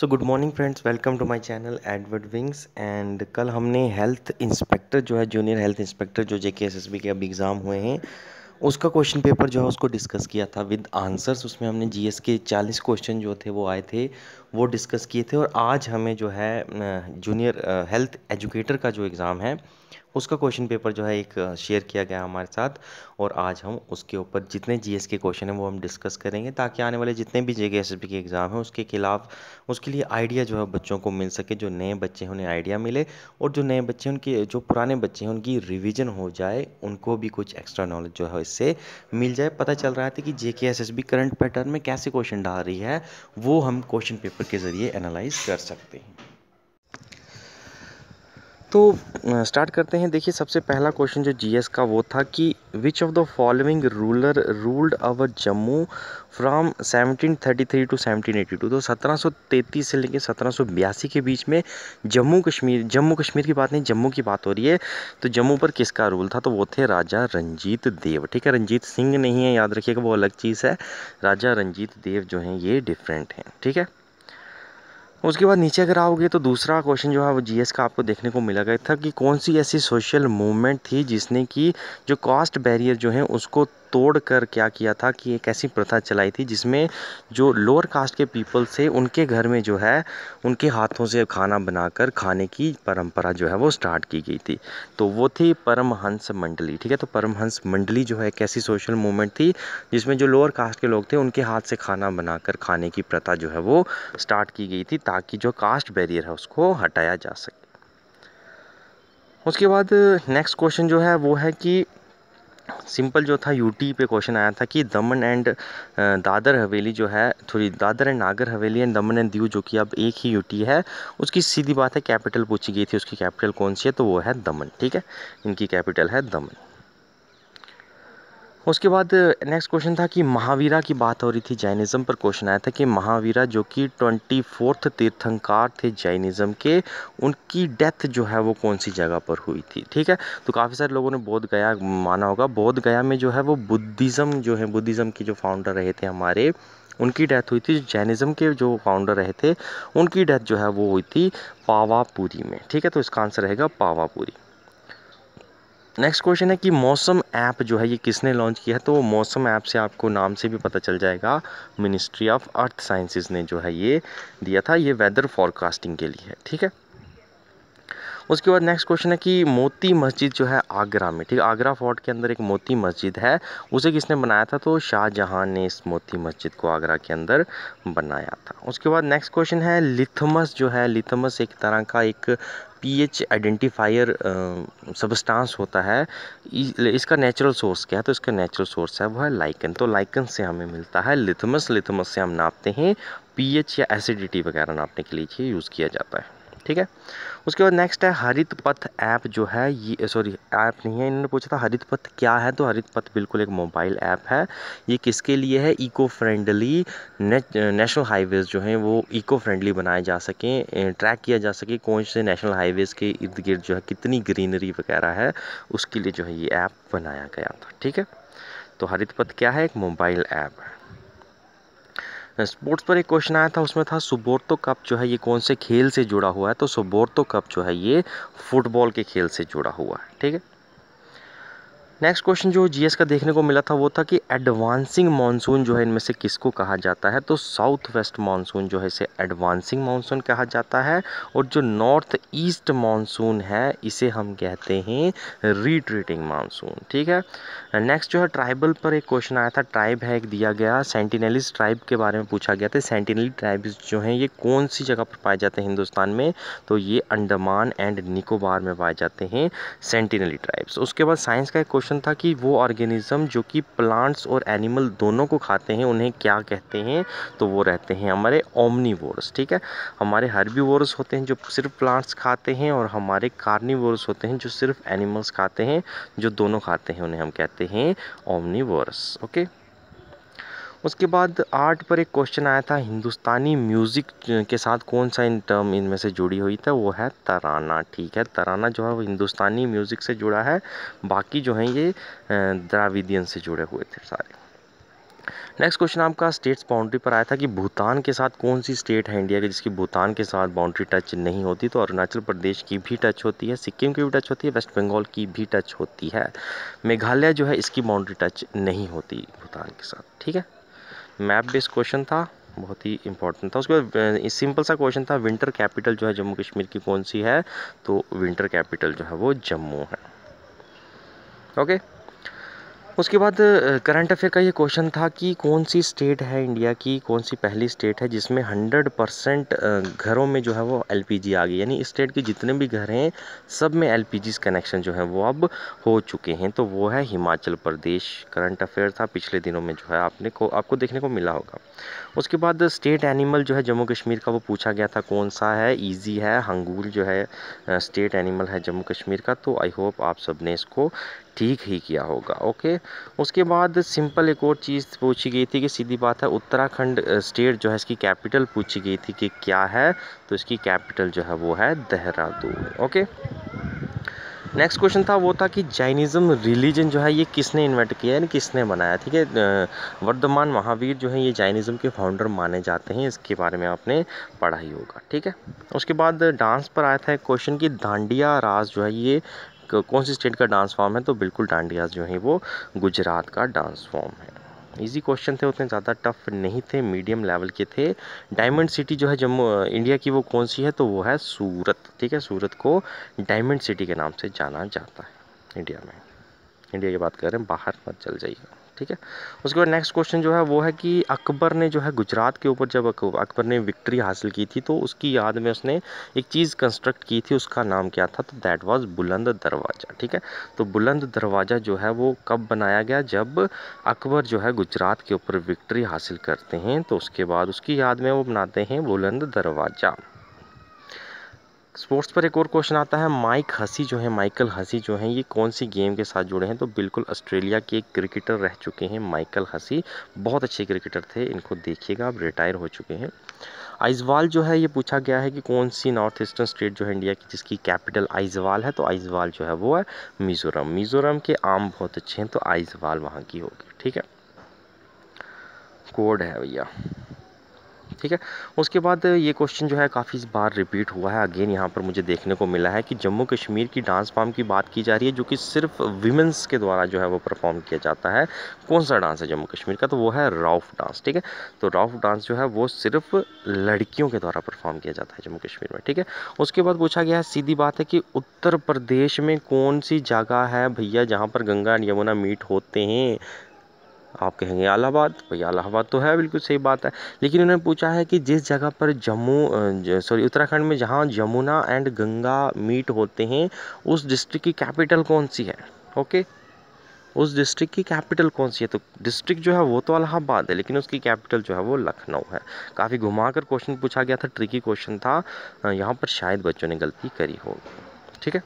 so good morning friends welcome to my channel Edward wings and कल हमने health inspector जो है junior health inspector जो जेके S S B के अभी एग्ज़ाम हुए हैं उसका क्वेश्चन पेपर जो है उसको डिस्कस किया था विद आंसर्स उसमें हमने जीएस के 40 क्वेश्चन जो थे वो आए थे वो डिस्कस किए थे और आज हमें जो है जूनियर हेल्थ एजुकेटर का जो एग्ज़ाम है उसका क्वेश्चन पेपर जो है एक शेयर किया गया हमारे साथ और आज हम उसके ऊपर जितने जीएस के क्वेश्चन हैं वो हम डिस्कस करेंगे ताकि आने वाले जितने भी जे के एग्ज़ाम हैं उसके खिलाफ उसके लिए आइडिया जो है बच्चों को मिल सके जो नए बच्चे हैं उन्हें आइडिया मिले और जो नए बच्चे हैं उनके जो पुराने बच्चे हैं उनकी रिविज़न हो जाए उनको भी कुछ एक्स्ट्रा नॉलेज जो है इससे मिल जाए पता चल रहा था कि जे के करंट पैटर्न में कैसे क्वेश्चन डाल रही है वो हम क्वेश्चन पेपर के ज़रिए एनालाइज कर सकते हैं तो स्टार्ट करते हैं देखिए सबसे पहला क्वेश्चन जो जीएस का वो था कि which of the following ruler ruled our Jammu from 1733 to seventeen eighty two तो सत्रह से लेकर सत्रह के बीच में जम्मू कश्मीर जम्मू कश्मीर की बात नहीं जम्मू की बात हो रही है तो जम्मू पर किसका रूल था तो वो थे राजा रंजीत देव ठीक है रंजीत सिंह नहीं है याद रखिएगा वो अलग चीज़ है राजा रंजीत देव जो हैं ये डिफरेंट हैं ठीक है उसके बाद नीचे अगर आओगे तो दूसरा क्वेश्चन जो है वो जीएस का आपको देखने को मिला गया था कि कौन सी ऐसी सोशल मूवमेंट थी जिसने कि जो कास्ट बैरियर जो है उसको तोड़ कर क्या किया था कि एक ऐसी प्रथा चलाई थी जिसमें जो लोअर कास्ट के पीपल्स थे उनके घर में जो है उनके हाथों से खाना बनाकर खाने की परंपरा जो है वो स्टार्ट की गई थी तो वो थी परमहंस मंडली ठीक है तो परमहंस मंडली जो है एक ऐसी सोशल मूवमेंट थी जिसमें जो लोअर कास्ट के लोग थे उनके हाथ से खाना बनाकर खाने की प्रथा जो है वो स्टार्ट की गई थी ताकि जो कास्ट बैरियर है उसको हटाया जा सके उसके बाद नेक्स्ट क्वेश्चन जो है वो है कि सिंपल जो था यूटी e पे क्वेश्चन आया था कि दमन एंड दादर हवेली जो है थोड़ी दादर एंड नागर हवेली एंड दमन एंड दीव जो कि अब एक ही यूटी e है उसकी सीधी बात है कैपिटल पूछी गई थी उसकी कैपिटल कौन सी है तो वो है दमन ठीक है इनकी कैपिटल है दमन उसके बाद नेक्स्ट क्वेश्चन था कि महावीरा की बात हो रही थी जैनिज़्म पर क्वेश्चन आया था कि महावीरा जो कि ट्वेंटी फोर्थ तीर्थंकार थे जैनिज़्म के उनकी डेथ जो है वो कौन सी जगह पर हुई थी ठीक है तो काफ़ी सारे लोगों ने बौद्ध गया माना होगा बौद्ध गया में जो है वो बुद्धिज़्म जो है बुद्धिज़्म के जो फाउंडर रहे थे हमारे उनकी डेथ हुई थी जैनिज़्म के जो फाउंडर रहे थे उनकी डेथ जो है वो हुई थी पावापुरी में ठीक है तो इसका आंसर रहेगा पावापुरी नेक्स्ट क्वेश्चन है कि मौसम ऐप जो है ये किसने लॉन्च किया है तो मौसम ऐप से आपको नाम से भी पता चल जाएगा मिनिस्ट्री ऑफ अर्थ साइंसिस ने जो है ये दिया था ये वेदर फॉरकास्टिंग के लिए ठीक है उसके बाद नेक्स्ट क्वेश्चन है कि मोती मस्जिद जो है आगरा में ठीक है आगरा फोर्ट के अंदर एक मोती मस्जिद है उसे किसने बनाया था तो शाहजहां ने इस मोती मस्जिद को आगरा के अंदर बनाया था उसके बाद नेक्स्ट क्वेश्चन है लिथमस जो है लिथमस एक तरह का एक पीएच आइडेंटिफायर सबस्टांस होता है इसका नेचुरल सोर्स क्या है तो इसका नेचुरल सोर्स है वो है लाइकन तो लाइकन से हमें मिलता है लिथमस लिथमस से हम नापते हैं पीएच या एसिडिटी वगैरह नापने के लिए यूज़ किया जाता है ठीक है उसके बाद नेक्स्ट है हरित पथ ऐप जो है ये सॉरी ऐप नहीं है इन्होंने पूछा था हरित पथ क्या है तो हरित पथ बिल्कुल एक मोबाइल ऐप है ये किसके लिए है इको फ्रेंडली ने, नेशनल हाईवेज़ जो हैं वो इको फ्रेंडली बनाए जा सकें ट्रैक किया जा सके कौन से नेशनल हाईवेज़ के इर्द गिर्द जो है कितनी ग्रीनरी वगैरह है उसके लिए जो है ये ऐप बनाया गया था ठीक है तो हरित पथ क्या है एक मोबाइल ऐप है स्पोर्ट्स पर एक क्वेश्चन आया था उसमें था सुबोर्तो कप जो है ये कौन से खेल से जुड़ा हुआ है तो सुबोर्तो कप जो है ये फुटबॉल के खेल से जुड़ा हुआ है ठीक है नेक्स्ट क्वेश्चन जो जीएस का देखने को मिला था वो था कि एडवांसिंग मानसून जो है इनमें से किसको कहा जाता है तो साउथ वेस्ट मानसून जो है इसे एडवांसिंग मानसून कहा जाता है और जो नॉर्थ ईस्ट मानसून है इसे हम कहते हैं रिट्रीटिंग मानसून ठीक है नेक्स्ट जो है ट्राइबल पर एक क्वेश्चन आया था ट्राइब है एक दिया गया सेंटिनलिस ट्राइब के बारे में पूछा गया था सेंटिनली ट्राइब्स जो हैं ये कौन सी जगह पर पाए जाते हैं हिंदुस्तान में तो ये अंडमान एंड निकोबार में पाए जाते हैं सेंटिनली ट्राइब्स उसके बाद साइंस का एक क्वेश्चन क्वेश्चन था कि वो ऑर्गेनिज्म जो कि प्लांट्स और एनिमल दोनों को खाते हैं उन्हें क्या कहते हैं तो वो रहते हैं हमारे ओमनीवोर्स ठीक है हमारे हर्बीवोर्स होते हैं जो सिर्फ प्लांट्स खाते हैं और हमारे कार्निवोर्स होते हैं जो सिर्फ एनिमल्स खाते हैं जो दोनों खाते हैं उन्हें हम कहते हैं ओमनीवोर्स ओके उसके बाद आर्ट पर एक क्वेश्चन आया था हिंदुस्तानी म्यूज़िक के साथ कौन सा इन टर्म इनमें से जुड़ी हुई था वो है तराना ठीक है तराना जो है वो हिंदुस्तानी म्यूज़िक से जुड़ा है बाकी जो है ये द्राविडियन से जुड़े हुए थे सारे नेक्स्ट क्वेश्चन आपका स्टेट्स बाउंड्री पर आया था कि भूटान के साथ कौन सी स्टेट है इंडिया की जिसकी भूटान के साथ बाउंड्री टच नहीं होती तो अरुणाचल प्रदेश की भी टच होती है सिक्किम की भी टच होती है वेस्ट बंगाल की भी टच होती है मेघालय जो है इसकी बाउंड्री टच नहीं होती भूटान के साथ ठीक है मैप बेस्ड क्वेश्चन था बहुत ही इंपॉर्टेंट था उसके बाद सिंपल सा क्वेश्चन था विंटर कैपिटल जो है जम्मू कश्मीर की कौन सी है तो विंटर कैपिटल जो है वो जम्मू है ओके उसके बाद करंट अफेयर का ये क्वेश्चन था कि कौन सी स्टेट है इंडिया की कौन सी पहली स्टेट है जिसमें हंड्रेड परसेंट घरों में जो है वो एल आ गई यानी स्टेट के जितने भी घर हैं सब में एल कनेक्शन जो है वो अब हो चुके हैं तो वो है हिमाचल प्रदेश करंट अफेयर था पिछले दिनों में जो है आपने को आपको देखने को मिला होगा उसके बाद स्टेट एनिमल जो है जम्मू कश्मीर का वो पूछा गया था कौन सा है ईजी है हंगूल जो है स्टेट एनिमल है जम्मू कश्मीर का तो आई होप आप सब ने इसको ठीक ही किया होगा ओके उसके बाद सिंपल एक और चीज़ पूछी गई थी कि सीधी बात है उत्तराखंड स्टेट जो है इसकी कैपिटल पूछी गई थी कि क्या है तो इसकी कैपिटल जो है वो है देहरादून ओके नेक्स्ट क्वेश्चन था वो था कि जैनिज़्म रिलीजन जो है ये किसने इन्वेंट किया यानी किसने बनाया ठीक है वर्धमान महावीर जो है ये जैनिज़्म के फाउंडर माने जाते हैं इसके बारे में आपने पढ़ा ही होगा ठीक है उसके बाद डांस पर आया था क्वेश्चन कि दांडिया राज जो है ये कौन सी स्टेट का डांस फॉर्म है तो बिल्कुल डांडिया जो है वो गुजरात का डांस फॉर्म है इजी क्वेश्चन थे उतने ज़्यादा टफ नहीं थे मीडियम लेवल के थे डायमंड सिटी जो है जम्मू इंडिया की वो कौन सी है तो वो है सूरत ठीक है सूरत को डायमंड सिटी के नाम से जाना जाता है इंडिया में इंडिया की बात कर रहे हैं बाहर मत चल जाइएगा ठीक है उसके बाद नेक्स्ट क्वेश्चन जो है वो है कि अकबर ने जो है गुजरात के ऊपर जब अकबर ने विक्ट्री हासिल की थी तो उसकी याद में उसने एक चीज़ कंस्ट्रक्ट की थी उसका नाम क्या था तो दैट वाज बुलंद दरवाज़ा ठीक है तो बुलंद दरवाज़ा जो है वो कब बनाया गया जब अकबर जो है गुजरात के ऊपर विक्ट्री हासिल करते हैं तो उसके बाद उसकी याद में वो बनाते हैं बुलंद दरवाज़ा स्पोर्ट्स पर एक और क्वेश्चन आता है माइक हसी जो है माइकल हसी जो है ये कौन सी गेम के साथ जुड़े हैं तो बिल्कुल ऑस्ट्रेलिया के एक क्रिकेटर रह चुके हैं माइकल हसी बहुत अच्छे क्रिकेटर थे इनको देखिएगा अब रिटायर हो चुके हैं आइजवाल जो है ये पूछा गया है कि कौन सी नॉर्थ ईस्टर्न स्टेट जो है इंडिया की जिसकी कैपिटल आइजवाल है तो आइजवाल जो है वो है मिज़ोरम मिज़ोरम के आम बहुत अच्छे हैं तो आइजवाल वहाँ की होगी ठीक है कोड है भैया ठीक है उसके बाद ये क्वेश्चन जो है काफ़ी बार रिपीट हुआ है अगेन यहाँ पर मुझे देखने को मिला है कि जम्मू कश्मीर की डांस फॉर्म की बात की जा रही है जो कि सिर्फ वीमेंस के द्वारा जो है वो परफॉर्म किया जाता है कौन सा डांस है जम्मू कश्मीर का तो वो है राउफ डांस ठीक है तो राउफ डांस जो है वो सिर्फ लड़कियों के द्वारा परफॉर्म किया जाता है जम्मू कश्मीर में ठीक है उसके बाद पूछा गया है सीधी बात है कि उत्तर प्रदेश में कौन सी जगह है भैया जहाँ पर गंगा यमुना मीट होते हैं आप कहेंगे अलाहाबाद भाई अलाहाबाद तो है बिल्कुल सही बात है लेकिन उन्होंने पूछा है कि जिस जगह पर जम्मू सॉरी उत्तराखंड में जहाँ यमुना एंड गंगा मीट होते हैं उस डिस्ट्रिक्ट की कैपिटल कौन सी है ओके उस डिस्ट्रिक्ट की कैपिटल कौन सी है तो डिस्ट्रिक्ट जो है वो तो अलाहाबाद है लेकिन उसकी कैपिटल जो है वो लखनऊ है काफ़ी घुमाकर क्वेश्चन पूछा गया था ट्रिकी क्वेश्चन था यहाँ पर शायद बच्चों ने गलती करी होगी ठीक है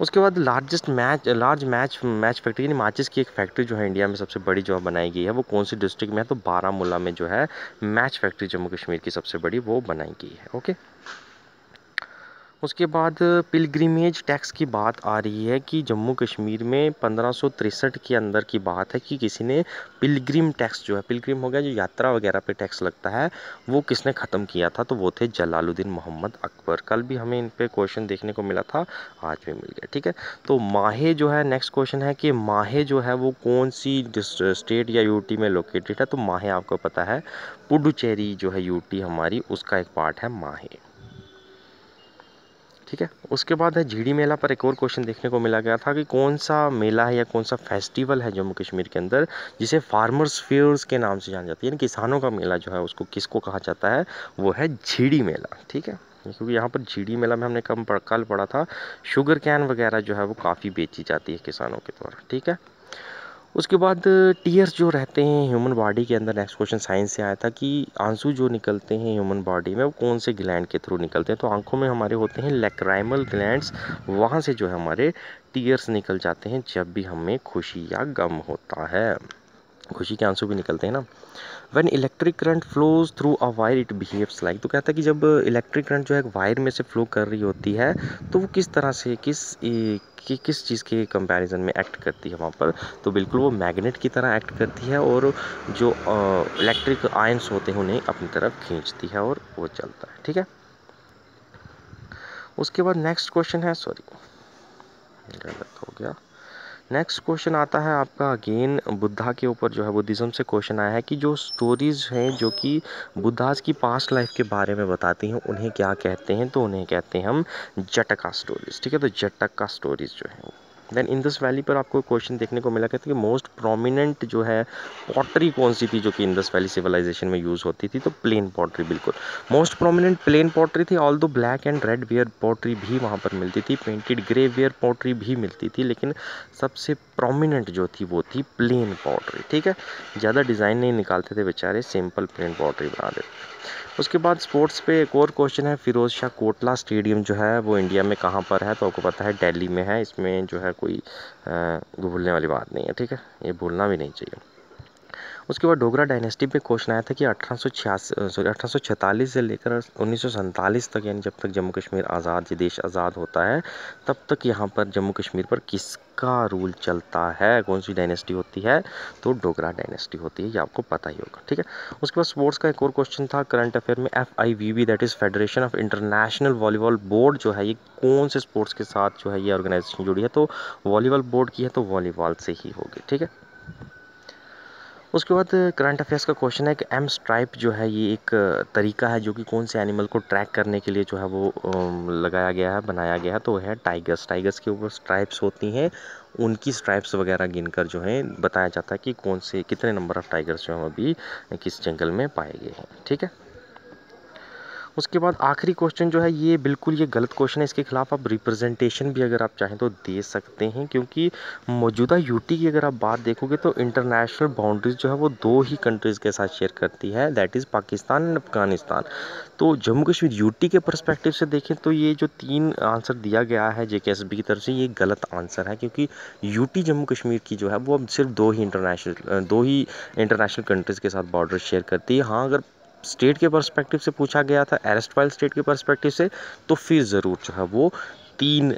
उसके बाद largest match large match match factory यानी माचिस की एक फैक्ट्री जो है इंडिया में सबसे बड़ी जो है बनाई गई है वो कौन सी डिस्ट्रिक्ट में है तो बारामूला में जो है मैच फैक्ट्री जम्मू कश्मीर की सबसे बड़ी वो बनाई गई है ओके उसके बाद पिलग्रीमेज टैक्स की बात आ रही है कि जम्मू कश्मीर में पंद्रह के अंदर की बात है कि किसी ने पिलग्रीम टैक्स जो है पिलग्रीम हो गया जो यात्रा वगैरह पे टैक्स लगता है वो किसने ख़त्म किया था तो वो थे जलालुद्दीन मोहम्मद अकबर कल भी हमें इन पर क्वेश्चन देखने को मिला था आज भी मिल गया ठीक है तो माहे जो है नेक्स्ट क्वेश्चन है कि माहे जो है वो कौन सी स्टेट या यूटी में लोकेटेड है तो माहे आपको पता है पुडुचेरी जो है यूटी हमारी उसका एक पार्ट है माहे ठीक है उसके बाद है झीड़ी मेला पर एक और क्वेश्चन देखने को मिला गया था कि कौन सा मेला है या कौन सा फेस्टिवल है जम्मू कश्मीर के अंदर जिसे फार्मर्स फेयर्स के नाम से जाना जाता है यानी किसानों का मेला जो है उसको किसको कहा जाता है वो है झीड़ी मेला ठीक है क्योंकि यहाँ पर झीड़ी मेला में हमने कम कल पढ़ा था शुगर कैन वगैरह जो है वो काफ़ी बेची जाती है किसानों के द्वारा ठीक है उसके बाद टीयर्स जो रहते हैं ह्यूमन बॉडी के अंदर नेक्स्ट क्वेश्चन साइंस से आया था कि आंसू जो निकलते हैं ह्यूमन बॉडी में वो कौन से ग्लैंड के थ्रू निकलते हैं तो आंखों में हमारे होते हैं लेक्राइमल ग्लैंड्स वहाँ से जो है हमारे टीयर्स निकल जाते हैं जब भी हमें खुशी या गम होता है खुशी के आंसू भी निकलते हैं ना when electric current flows through a wire it behaves like तो कहता है कि जब इलेक्ट्रिक करंट जो है वायर में से फ्लो कर रही होती है तो वो किस तरह से किस ए, कि किस चीज़ के कंपैरिजन में एक्ट करती है वहाँ पर तो बिल्कुल वो मैग्नेट की तरह एक्ट करती है और जो इलेक्ट्रिक आयंस होते हैं उन्हें अपनी तरफ खींचती है और वो चलता है ठीक है उसके बाद नेक्स्ट क्वेश्चन है सॉरी गलत हो गया नेक्स्ट क्वेश्चन आता है आपका अगेन बुद्धा के ऊपर जो है बुद्धिज़्म से क्वेश्चन आया है कि जो स्टोरीज़ हैं जो कि बुद्धाज की पास्ट लाइफ के बारे में बताती हैं उन्हें क्या कहते हैं तो उन्हें कहते हैं हम जटका स्टोरीज़ ठीक है तो जटका स्टोरीज़ जो है देन इंदस वैली पर आपको क्वेश्चन देखने को मिला कहते कि मोस्ट प्रोमिनेंट जो है पॉटरी कौन सी थी जो कि इंदस वैली सिविलाइजेशन में यूज़ होती थी तो प्लेन पॉटरी बिल्कुल मोस्ट प्रोमिनेंट प्लेन पॉटरी थी although black and red ware pottery भी वहाँ पर मिलती थी पेंटेड ग्रे वेयर पॉटरी भी मिलती थी लेकिन सबसे प्रोमिनेंट जो थी वो थी प्लेन पॉटरी ठीक है ज़्यादा डिज़ाइन नहीं निकालते थे बेचारे सिंपल प्लेन पॉटरी बना देते उसके बाद स्पोर्ट्स पे एक और क्वेश्चन है फ़िरोज़ शाह कोटला स्टेडियम जो है वो इंडिया में कहाँ पर है तो आपको पता है दिल्ली में है इसमें जो है कोई भूलने वाली बात नहीं है ठीक है ये भूलना भी नहीं चाहिए उसके बाद डोगरा डायनेस्टी पे क्वेश्चन आया था कि अठारह सॉरी अठारह से लेकर उन्नीस तक यानी जब तक जम्मू कश्मीर आज़ाद ये देश आज़ाद होता है तब तक यहाँ पर जम्मू कश्मीर पर किसका रूल चलता है कौन सी डायनेस्टी होती है तो डोगरा डायनेस्टी होती है ये आपको पता ही होगा ठीक है उसके बाद स्पोर्ट्स का एक और क्वेश्चन था करंट अफेयर में F I V V that is federation of international volleyball board जो है ये कौन से स्पोर्ट्स के साथ जो है ये ऑर्गेनाइजेशन जुड़ी है तो वॉलीबॉल बोर्ड की है तो वॉलीबॉल से ही होगी ठीक है उसके बाद करंट अफेयर्स का क्वेश्चन है कि एम स्ट्राइप जो है ये एक तरीका है जो कि कौन से एनिमल को ट्रैक करने के लिए जो है वो लगाया गया है बनाया गया है तो है टाइगर्स टाइगर्स के ऊपर स्ट्राइप्स होती हैं उनकी स्ट्राइप्स वगैरह गिनकर जो है बताया जाता है कि कौन से कितने नंबर ऑफ़ टाइगर्स जो हैं अभी किस जंगल में पाए गए हैं ठीक है उसके बाद आखिरी क्वेश्चन जो है ये बिल्कुल ये गलत क्वेश्चन है इसके खिलाफ आप रिप्रेजेंटेशन भी अगर आप चाहें तो दे सकते हैं क्योंकि मौजूदा यूटी की अगर आप बात देखोगे तो इंटरनेशनल बाउंड्रीज जो है वो दो ही कंट्रीज़ के साथ शेयर करती है that is Pakistan and Afghanistan तो जम्मू कश्मीर यूटी के परस्पेक्टिव से देखें तो ये जो तीन आंसर दिया गया है जे की तरफ से ये गलत आंसर है क्योंकि यूटी जम्मू कश्मीर की जो है वो अब सिर्फ दो ही इंटरनेशनल दो ही इंटरनेशनल कंट्रीज़ के साथ बॉर्डर शेयर करती है हाँ अगर स्टेट के पर्सपेक्टिव से पूछा गया था एरेस्ट वाइल स्टेट के पर्सपेक्टिव से तो फिर ज़रूर जो है वो तीन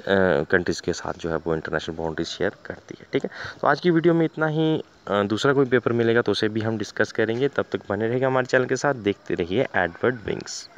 कंट्रीज़ के साथ जो है वो इंटरनेशनल बाउंड्री शेयर करती है ठीक है तो आज की वीडियो में इतना ही दूसरा कोई पेपर मिलेगा तो उसे भी हम डिस्कस करेंगे तब तक बने रहेगा हमारे चैनल के साथ देखते रहिए एडवर्ड विंग्स